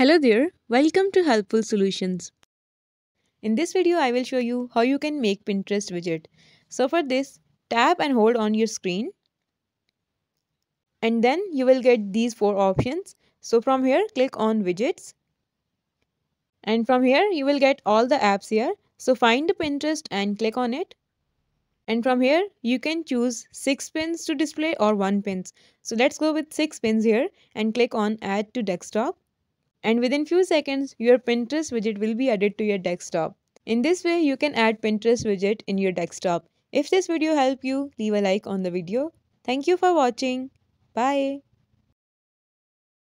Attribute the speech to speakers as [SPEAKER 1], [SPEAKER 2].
[SPEAKER 1] Hello there, welcome to Helpful Solutions. In this video, I will show you how you can make Pinterest widget. So for this, tap and hold on your screen. And then you will get these four options. So from here, click on widgets. And from here, you will get all the apps here. So find Pinterest and click on it. And from here, you can choose 6 pins to display or 1 pins. So let's go with 6 pins here and click on add to desktop and within few seconds your Pinterest widget will be added to your desktop. In this way you can add Pinterest widget in your desktop. If this video helped you, leave a like on the video. Thank you for watching. Bye.